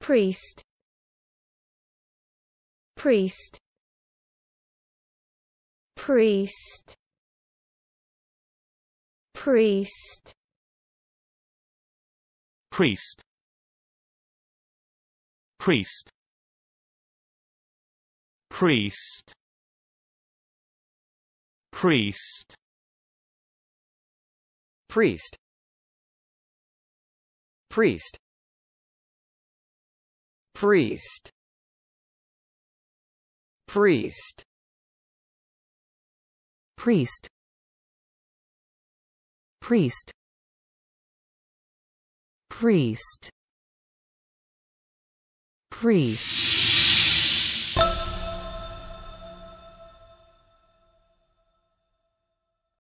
priest priest priest priest priest priest priest priest priest priest Priest Priest Priest Priest Priest Priest